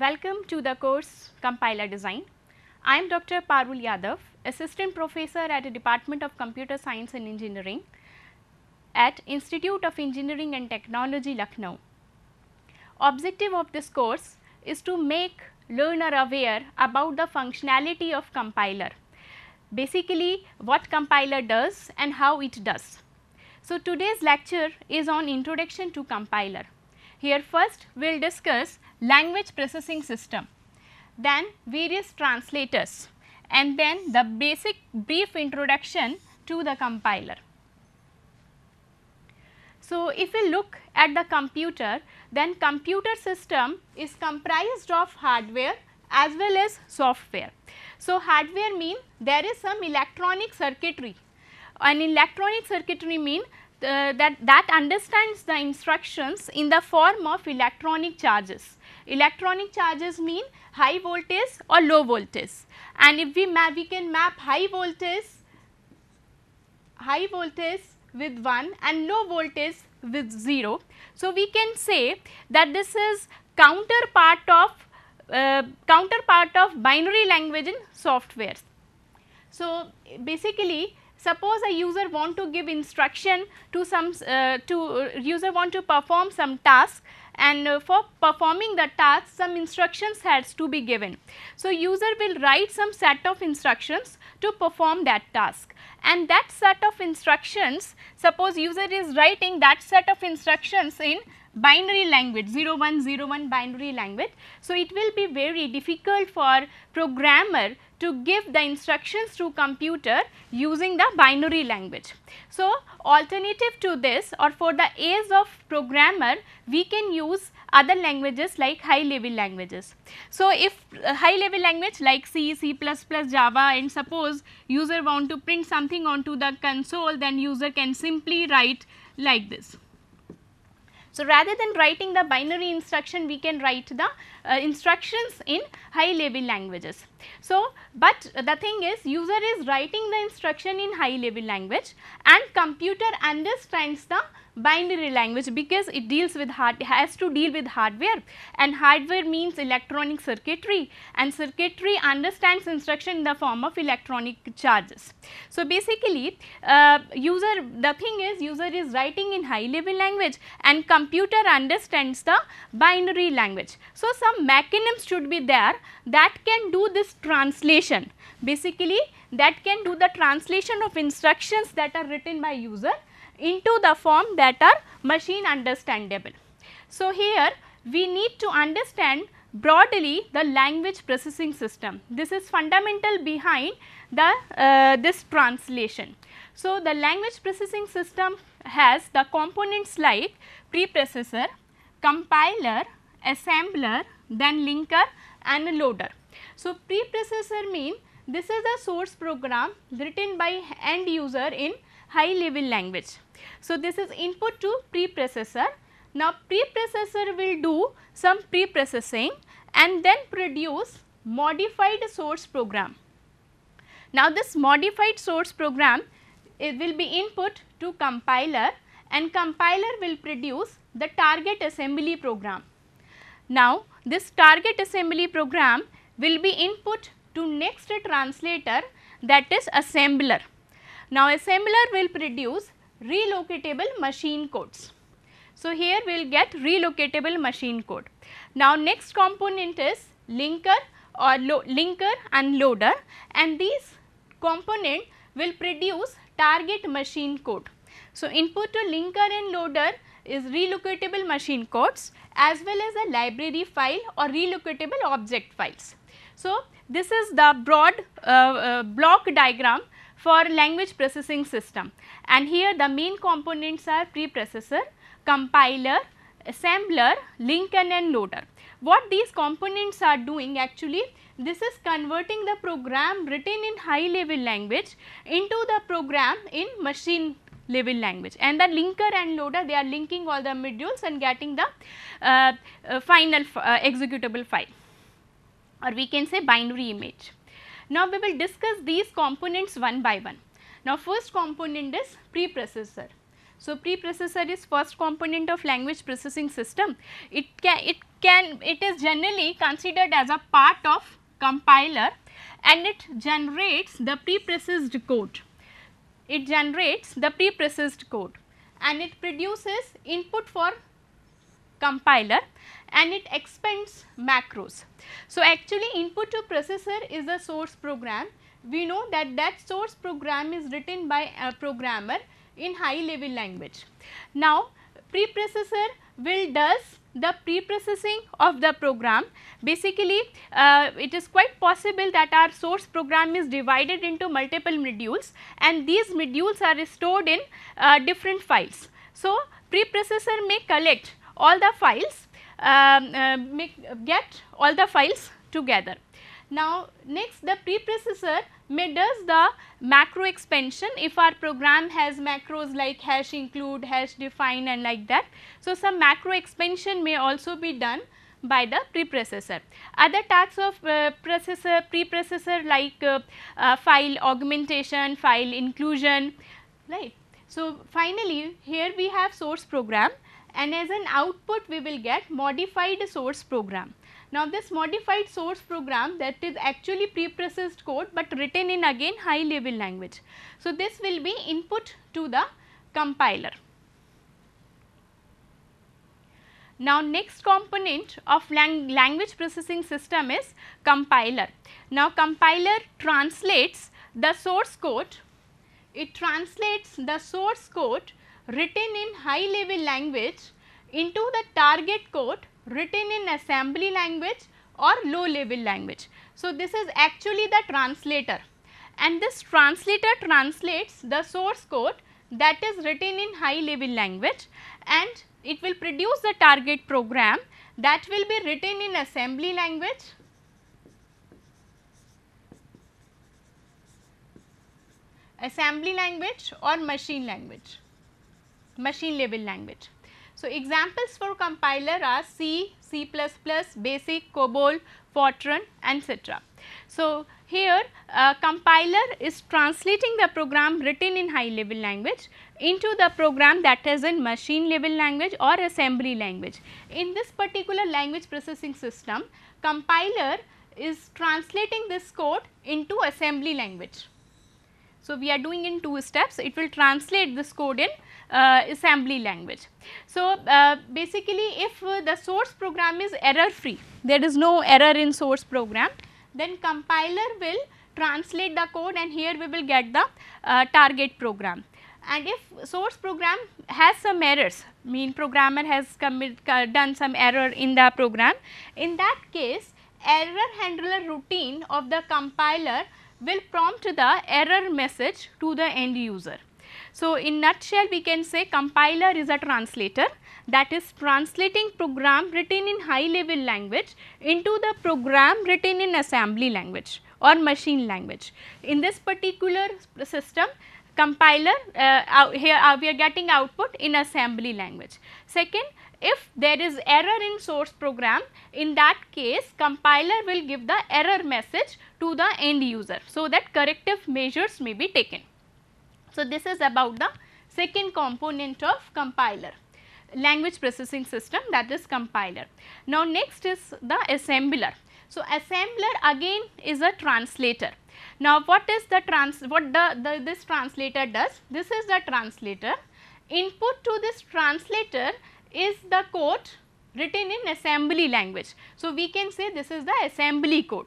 Welcome to the course Compiler Design. I am Dr. Parul Yadav, Assistant Professor at the Department of Computer Science and Engineering at Institute of Engineering and Technology, Lucknow. Objective of this course is to make learner aware about the functionality of compiler, basically what compiler does and how it does. So, today's lecture is on introduction to compiler. Here first we will discuss language processing system, then various translators and then the basic brief introduction to the compiler. So, if we look at the computer, then computer system is comprised of hardware as well as software. So, hardware mean there is some electronic circuitry and electronic circuitry mean uh, that, that understands the instructions in the form of electronic charges. Electronic charges mean high voltage or low voltage and if we map we can map high voltage high voltage with 1 and low voltage with 0. So, we can say that this is counterpart of uh, counterpart of binary language in softwares. So, basically suppose a user want to give instruction to some uh, to uh, user want to perform some task and uh, for performing the task some instructions has to be given. So, user will write some set of instructions to perform that task and that set of instructions suppose user is writing that set of instructions in binary language 0101 binary language. So, it will be very difficult for programmer to give the instructions to computer using the binary language. So, alternative to this or for the ease of programmer we can use other languages like high level languages. So, if uh, high level language like C, C++, Java and suppose user want to print something onto the console then user can simply write like this. So, rather than writing the binary instruction we can write the uh, instructions in high level languages. So, but the thing is user is writing the instruction in high level language and computer understands the binary language because it deals with hard has to deal with hardware and hardware means electronic circuitry and circuitry understands instruction in the form of electronic charges. So, basically uh, user the thing is user is writing in high level language and computer understands the binary language. So, some mechanisms should be there that can do this translation basically that can do the translation of instructions that are written by user into the form that are machine understandable. So, here we need to understand broadly the language processing system. This is fundamental behind the uh, this translation. So, the language processing system has the components like preprocessor, compiler, assembler, then linker and loader. So, preprocessor mean this is a source program written by end user in high level language. So, this is input to preprocessor. Now, preprocessor will do some preprocessing and then produce modified source program. Now, this modified source program it will be input to compiler and compiler will produce the target assembly program. Now, this target assembly program will be input to next translator that is assembler. Now, assembler will produce relocatable machine codes. So, here we will get relocatable machine code. Now, next component is linker or linker and loader and these component will produce target machine code. So, input to linker and loader is relocatable machine codes as well as a library file or relocatable object files. So, this is the broad uh, uh, block diagram for language processing system and here the main components are preprocessor, compiler, assembler, linker and loader. What these components are doing actually this is converting the program written in high level language into the program in machine level language and the linker and loader they are linking all the modules and getting the uh, uh, final uh, executable file or we can say binary image. Now we will discuss these components one by one. Now first component is preprocessor. So, preprocessor is first component of language processing system. It can, it can, it is generally considered as a part of compiler and it generates the preprocessed code. It generates the preprocessed code and it produces input for compiler and it expends macros. So, actually input to processor is a source program. We know that that source program is written by a programmer in high level language. Now, preprocessor will does the preprocessing of the program. Basically, uh, it is quite possible that our source program is divided into multiple modules and these modules are stored in uh, different files. So, preprocessor may collect all the files um, uh, make, get all the files together. Now, next the preprocessor may does the macro expansion if our program has macros like hash include, hash define and like that. So, some macro expansion may also be done by the preprocessor. Other tasks of uh, processor preprocessor like uh, uh, file augmentation, file inclusion, right. So, finally, here we have source program and as an output we will get modified source program. Now, this modified source program that is actually preprocessed code, but written in again high level language. So, this will be input to the compiler. Now, next component of lang language processing system is compiler. Now, compiler translates the source code, it translates the source code written in high level language into the target code written in assembly language or low level language. So, this is actually the translator and this translator translates the source code that is written in high level language and it will produce the target program that will be written in assembly language assembly language or machine language machine level language. So, examples for compiler are C, C++, BASIC, COBOL, Fortran etc. So, here uh, compiler is translating the program written in high level language into the program that is in machine level language or assembly language. In this particular language processing system, compiler is translating this code into assembly language. So, we are doing in two steps, it will translate this code in uh, assembly language. So, uh, basically if the source program is error free, there is no error in source program, then compiler will translate the code and here we will get the uh, target program and if source program has some errors mean programmer has commit, uh, done some error in the program in that case error handler routine of the compiler will prompt the error message to the end user so, in nutshell we can say compiler is a translator that is translating program written in high level language into the program written in assembly language or machine language. In this particular system compiler uh, here uh, we are getting output in assembly language. Second if there is error in source program in that case compiler will give the error message to the end user so that corrective measures may be taken. So, this is about the second component of compiler language processing system that is compiler. Now, next is the assembler. So, assembler again is a translator. Now, what is the trans what the, the this translator does? This is the translator. Input to this translator is the code written in assembly language. So, we can say this is the assembly code.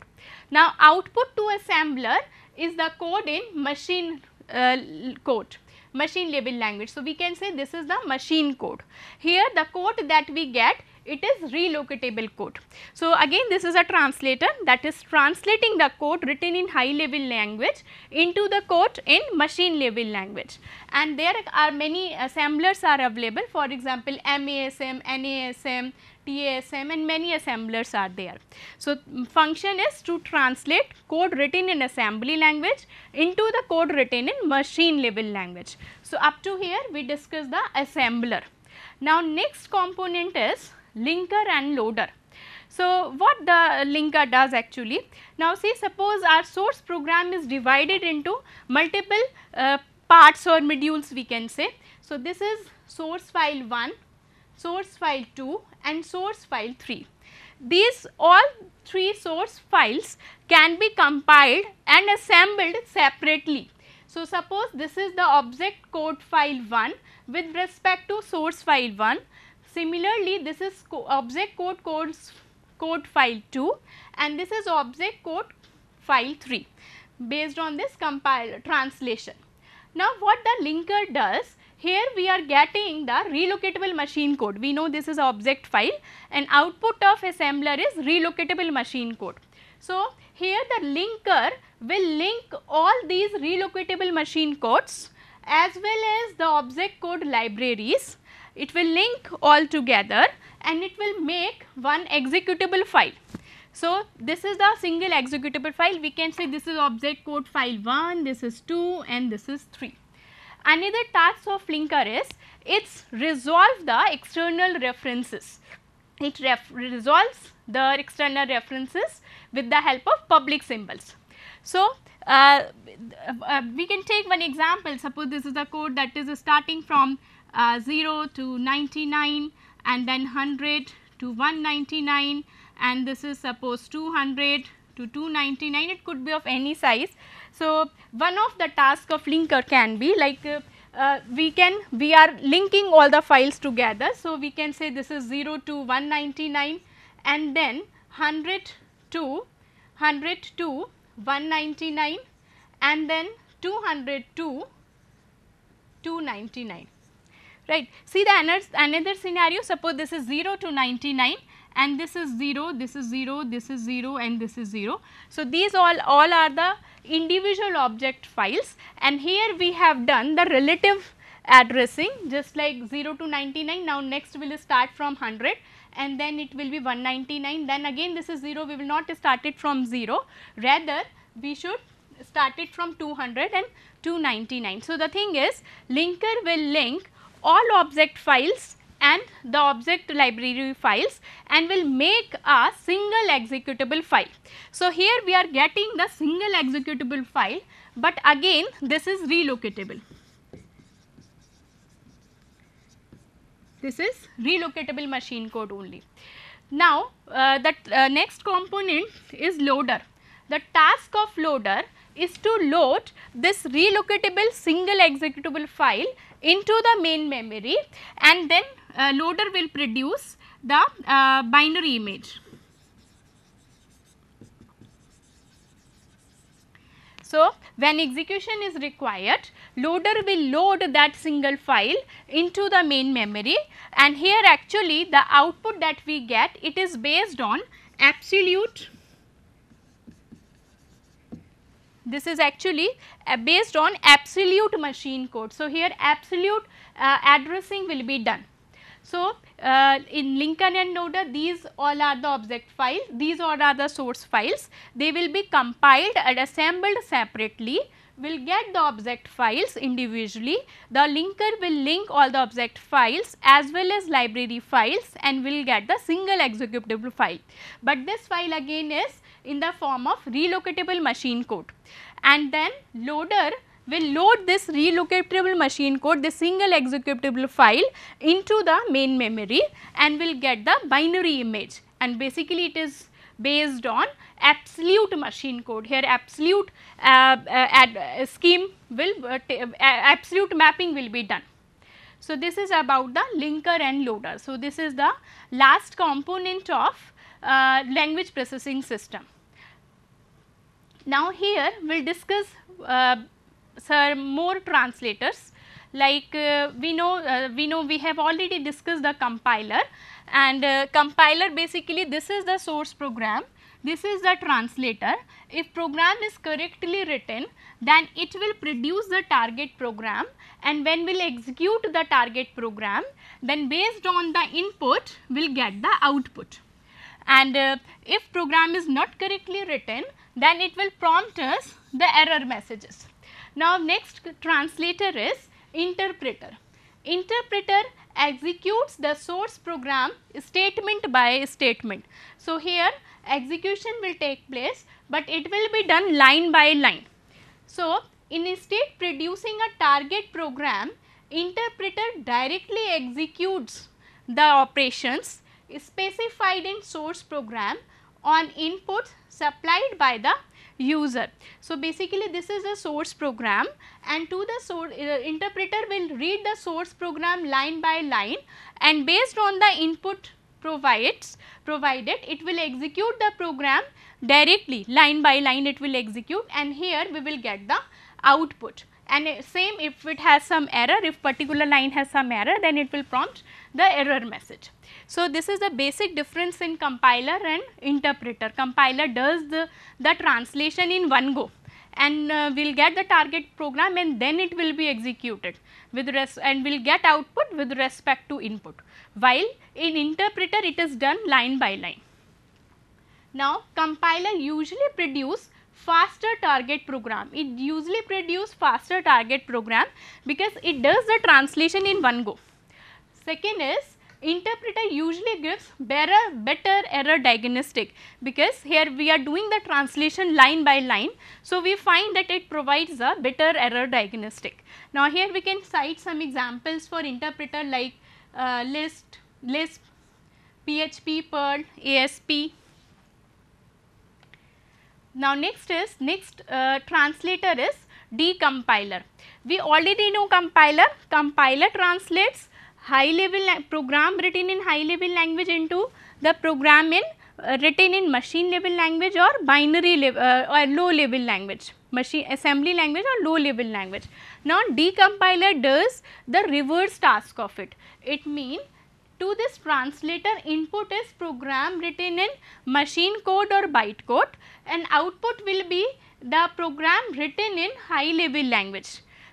Now, output to assembler is the code in machine uh, code machine level language. So, we can say this is the machine code. Here the code that we get it is relocatable code. So, again this is a translator that is translating the code written in high level language into the code in machine level language and there are many assemblers are available for example, MASM, NASM, TASM and many assemblers are there. So, mm, function is to translate code written in assembly language into the code written in machine level language. So, up to here we discuss the assembler. Now, next component is linker and loader. So, what the linker does actually? Now, see suppose our source program is divided into multiple uh, parts or modules we can say. So, this is source file 1 source file 2 and source file 3. These all three source files can be compiled and assembled separately. So, suppose this is the object code file 1 with respect to source file 1. Similarly, this is co object code codes code file 2 and this is object code file 3 based on this compile translation. Now, what the linker does here we are getting the relocatable machine code. We know this is object file and output of assembler is relocatable machine code. So, here the linker will link all these relocatable machine codes as well as the object code libraries. It will link all together and it will make one executable file. So, this is the single executable file. We can say this is object code file 1, this is 2 and this is 3. Another task of linker is it's resolve the external references. It ref resolves the external references with the help of public symbols. So, uh, uh, we can take one example suppose this is a code that is starting from uh, 0 to 99 and then 100 to 199 and this is suppose 200 to 299 it could be of any size so, one of the task of linker can be like uh, uh, we can we are linking all the files together. So, we can say this is 0 to 199 and then 100 to 100 to 199 and then 200 to 299 right. See the another, another scenario suppose this is 0 to 99 and this is 0, this is 0, this is 0 and this is 0. So, these all, all are the individual object files and here we have done the relative addressing just like 0 to 99 now next will start from 100 and then it will be 199 then again this is 0 we will not start it from 0 rather we should start it from 200 and 299. So, the thing is linker will link all object files and the object library files and will make a single executable file. So, here we are getting the single executable file, but again this is relocatable. This is relocatable machine code only. Now, uh, the uh, next component is loader. The task of loader is to load this relocatable single executable file into the main memory and then uh, loader will produce the uh, binary image. So, when execution is required, loader will load that single file into the main memory and here actually the output that we get it is based on absolute this is actually uh, based on absolute machine code. So, here absolute uh, addressing will be done. So, uh, in Lincoln and Noda these all are the object files, these all are the source files. They will be compiled and assembled separately will get the object files individually. The linker will link all the object files as well as library files and will get the single executable file. But this file again is in the form of relocatable machine code and then loader will load this relocatable machine code, the single executable file into the main memory and will get the binary image and basically it is based on absolute machine code. Here absolute uh, uh, ad, uh, scheme will uh, uh, absolute mapping will be done. So, this is about the linker and loader. So, this is the last component of uh, language processing system. Now, here we will discuss sir more translators like uh, we know uh, we know we have already discussed the compiler and uh, compiler basically this is the source program this is the translator if program is correctly written then it will produce the target program and when we will execute the target program then based on the input we will get the output and uh, if program is not correctly written then it will prompt us the error messages now, next translator is interpreter. Interpreter executes the source program statement by statement. So, here execution will take place, but it will be done line by line. So, instead producing a target program, interpreter directly executes the operations specified in source program on inputs supplied by the user. So, basically this is a source program and to the source uh, interpreter will read the source program line by line and based on the input provides provided it will execute the program directly line by line it will execute and here we will get the output and same if it has some error if particular line has some error then it will prompt the error message. So, this is the basic difference in compiler and interpreter. Compiler does the, the translation in one go and uh, we will get the target program and then it will be executed with res and we will get output with respect to input while in interpreter it is done line by line. Now, compiler usually produce faster target program. It usually produce faster target program because it does the translation in one go. Second is interpreter usually gives better, better error diagnostic because here we are doing the translation line by line. So, we find that it provides a better error diagnostic. Now, here we can cite some examples for interpreter like uh, List, Lisp, PHP, Perl, ASP. Now, next is next uh, translator is decompiler. We already know compiler, compiler translates high level program written in high level language into the program in uh, written in machine level language or binary level uh, or low level language machine assembly language or low level language. Now decompiler does the reverse task of it. It means to this translator input is program written in machine code or byte code and output will be the program written in high level language.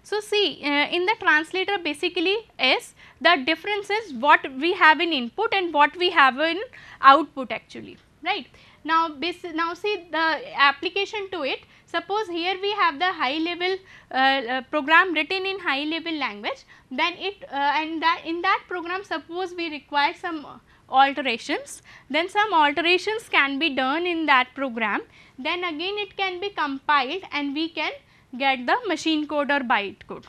So, see uh, in the translator basically is the difference is what we have in input and what we have in output actually right. Now, this, now see the application to it suppose here we have the high level uh, uh, program written in high level language then it uh, and that in that program suppose we require some alterations then some alterations can be done in that program then again it can be compiled and we can get the machine code or byte code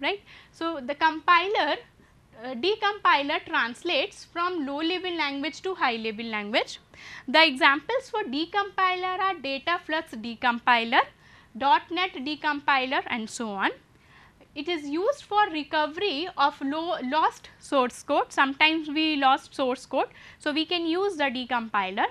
right. So, the compiler uh, decompiler translates from low level language to high level language. The examples for decompiler are data flux decompiler, .NET decompiler and so on. It is used for recovery of low, lost source code, sometimes we lost source code. So, we can use the decompiler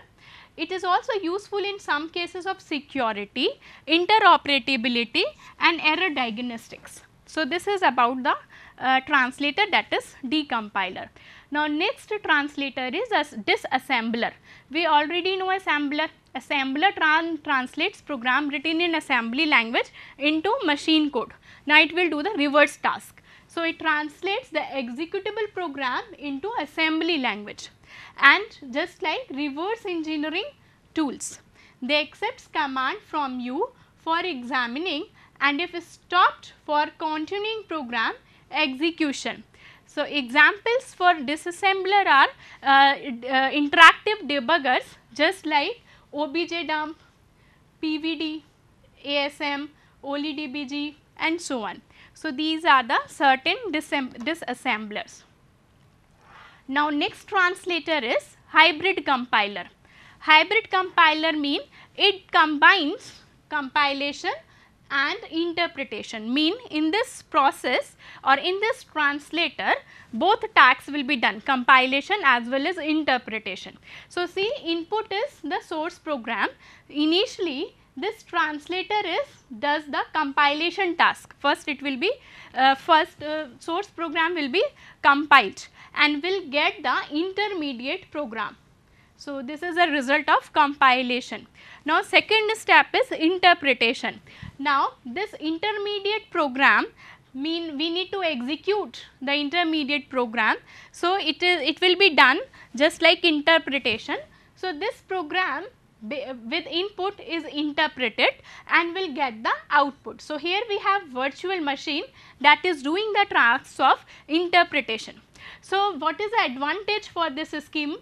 it is also useful in some cases of security, interoperability and error diagnostics. So, this is about the uh, translator that is decompiler. Now, next translator is a disassembler. We already know assembler. Assembler tran translates program written in assembly language into machine code. Now, it will do the reverse task. So, it translates the executable program into assembly language and just like reverse engineering tools. They accepts command from you for examining and if stopped for continuing program execution. So, examples for disassembler are uh, uh, interactive debuggers just like objdump, pvd, asm, olidbg and so on. So, these are the certain disassemblers. Now next translator is hybrid compiler. Hybrid compiler mean it combines compilation and interpretation mean in this process or in this translator both tasks will be done compilation as well as interpretation. So, see input is the source program initially this translator is does the compilation task first it will be uh, first uh, source program will be compiled and will get the intermediate program. So, this is a result of compilation. Now, second step is interpretation. Now, this intermediate program mean we need to execute the intermediate program. So, it is it will be done just like interpretation. So, this program with input is interpreted and will get the output. So, here we have virtual machine that is doing the tasks of interpretation. So, what is the advantage for this scheme?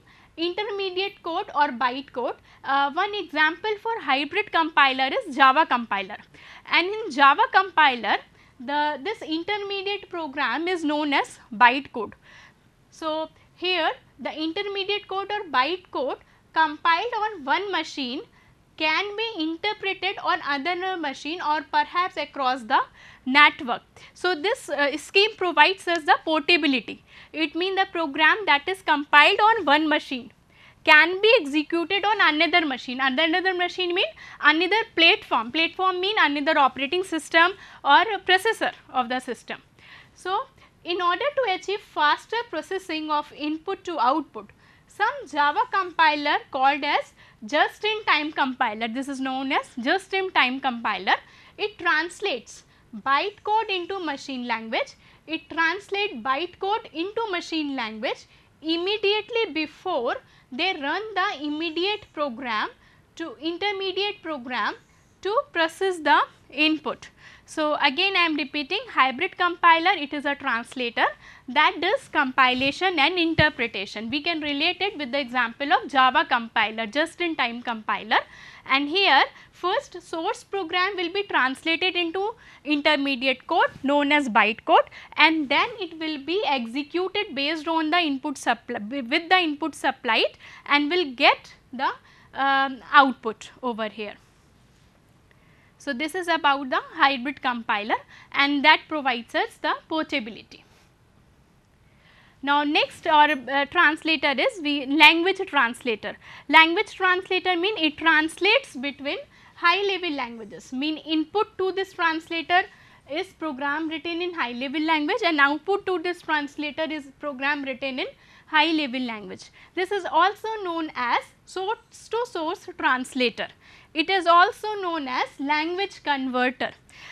intermediate code or byte code. Uh, one example for hybrid compiler is Java compiler and in Java compiler the this intermediate program is known as byte code. So, here the intermediate code or byte code compiled on one machine can be interpreted on another machine or perhaps across the network. So, this uh, scheme provides us the portability. It means the program that is compiled on one machine can be executed on another machine. Another machine mean another platform. Platform mean another operating system or processor of the system. So, in order to achieve faster processing of input to output, some Java compiler called as just in time compiler. This is known as just in time compiler. It translates bytecode into machine language, it translates bytecode into machine language immediately before they run the immediate program to intermediate program to process the input. So, again I am repeating hybrid compiler it is a translator that does compilation and interpretation. We can relate it with the example of Java compiler just in time compiler and here first source program will be translated into intermediate code known as bytecode and then it will be executed based on the input supply with the input supplied and will get the um, output over here. So, this is about the hybrid compiler and that provides us the portability. Now, next our uh, translator is we language translator. Language translator mean it translates between high level languages mean input to this translator is program written in high level language and output to this translator is program written in high level language. This is also known as source to source translator it is also known as language converter.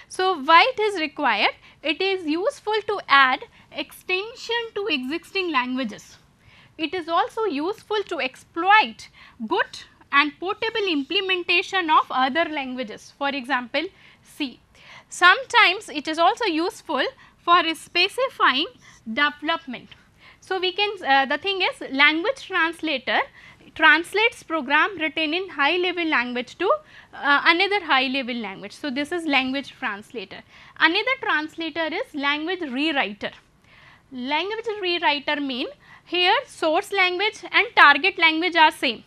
So, why it is required? It is useful to add extension to existing languages. It is also useful to exploit good and portable implementation of other languages for example, C. Sometimes it is also useful for specifying development. So, we can uh, the thing is language translator translates program written in high level language to uh, another high level language. So, this is language translator. Another translator is language rewriter. Language rewriter mean here source language and target language are same.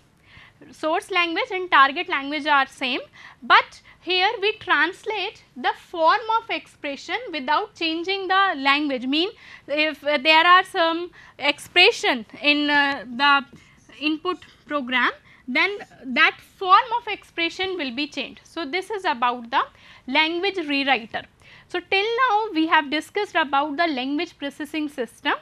Source language and target language are same, but here we translate the form of expression without changing the language mean if uh, there are some expression in uh, the input program then that form of expression will be changed. So, this is about the language rewriter. So, till now we have discussed about the language processing system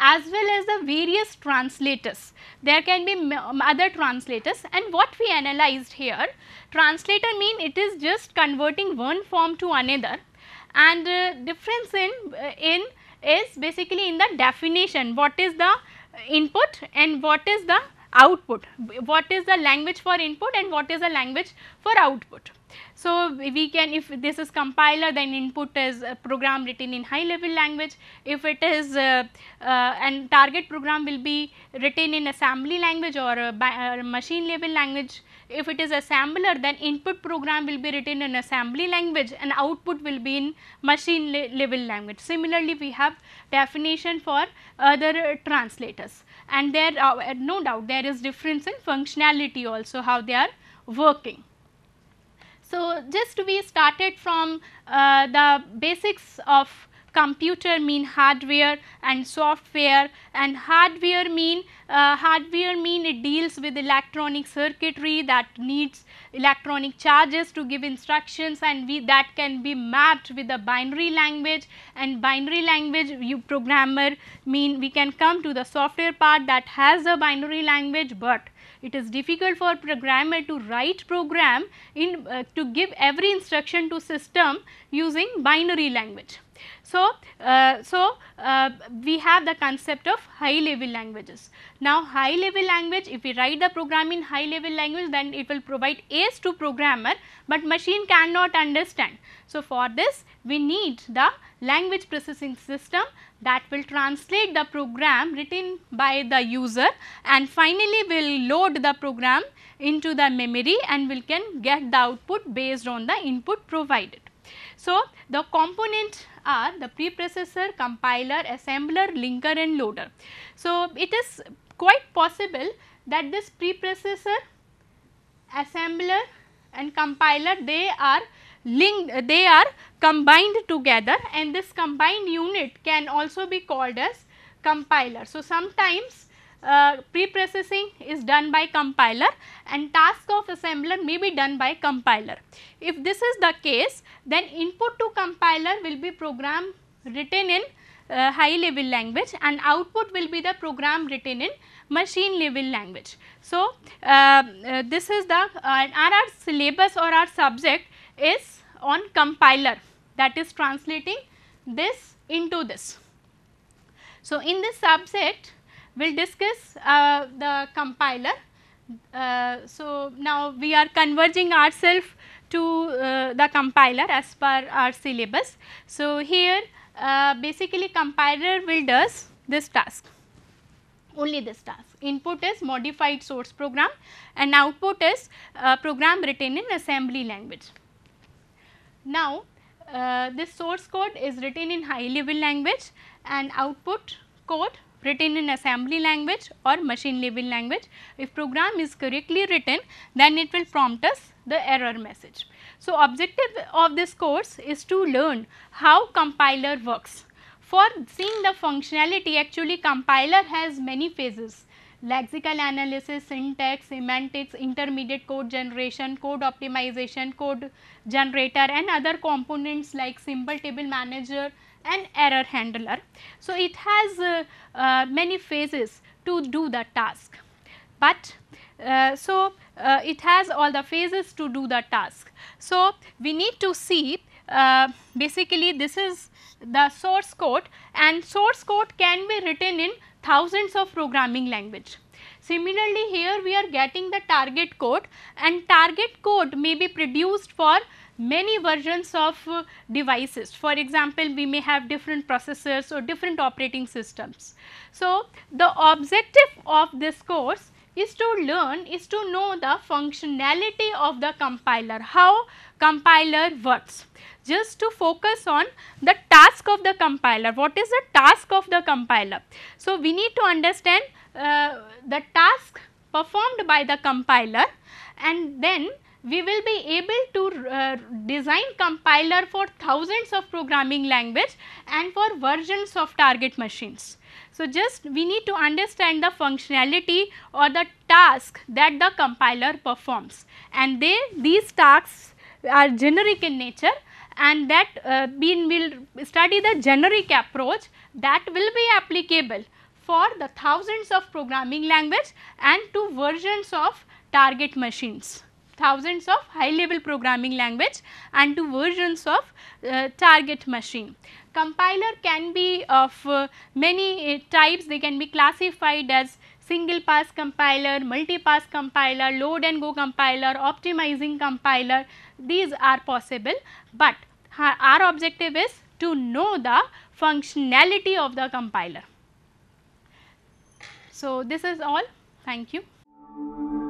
as well as the various translators. There can be other translators and what we analyzed here, translator mean it is just converting one form to another and uh, difference in, uh, in is basically in the definition what is the input and what is the output. What is the language for input and what is the language for output. So, we can if this is compiler then input is program written in high level language, if it is uh, uh, and target program will be written in assembly language or uh, machine level language, if it is assembler then input program will be written in assembly language and output will be in machine level language. Similarly, we have definition for other translators and there are uh, uh, no doubt there is difference in functionality also how they are working. So, just we started from uh, the basics of computer mean hardware and software and hardware mean uh, hardware mean it deals with electronic circuitry that needs electronic charges to give instructions and we that can be mapped with a binary language and binary language you programmer mean we can come to the software part that has a binary language but it is difficult for programmer to write program in uh, to give every instruction to system using binary language. So, uh, so uh, we have the concept of high level languages. Now, high level language if we write the program in high level language then it will provide A's to programmer, but machine cannot understand. So, for this we need the language processing system that will translate the program written by the user and finally, will load the program into the memory and we can get the output based on the input provided. So, the component are the preprocessor, compiler, assembler, linker and loader. So, it is quite possible that this preprocessor, assembler and compiler they are linked, they are combined together and this combined unit can also be called as compiler. So, sometimes uh, pre-processing is done by compiler and task of assembler may be done by compiler. If this is the case then input to compiler will be program written in uh, high level language and output will be the program written in machine level language. So, um, uh, this is the uh, our syllabus or our subject is on compiler that is translating this into this. So, in this subset we will discuss uh, the compiler. Uh, so, now we are converging ourselves to uh, the compiler as per our syllabus. So, here uh, basically compiler will does this task only this task. Input is modified source program and output is uh, program written in assembly language. Now, uh, this source code is written in high level language and output code written in assembly language or machine level language. If program is correctly written then it will prompt us the error message. So, objective of this course is to learn how compiler works. For seeing the functionality actually compiler has many phases lexical analysis, syntax, semantics, intermediate code generation, code optimization, code generator and other components like symbol table manager, an error handler. So, it has uh, uh, many phases to do the task, but uh, so it has all the phases to do the task. So, we need to see basically this is the source code and source code can be written in thousands of programming language. Similarly, here we are getting the target code and target code may be produced for many versions of uh, devices. For example, we may have different processors or different operating systems. So, the objective of this course is to learn is to know the functionality of the compiler, how compiler works. Just to focus on the task of the compiler, what is the task of the compiler. So, we need to understand uh, the task performed by the compiler and then we will be able to uh, design compiler for thousands of programming language and for versions of target machines. So, just we need to understand the functionality or the task that the compiler performs and they these tasks are generic in nature and that uh, we will study the generic approach that will be applicable for the thousands of programming language and to versions of target machines thousands of high level programming language and to versions of uh, target machine. Compiler can be of uh, many uh, types they can be classified as single pass compiler, multi pass compiler, load and go compiler, optimizing compiler these are possible but our objective is to know the functionality of the compiler. So, this is all. Thank you.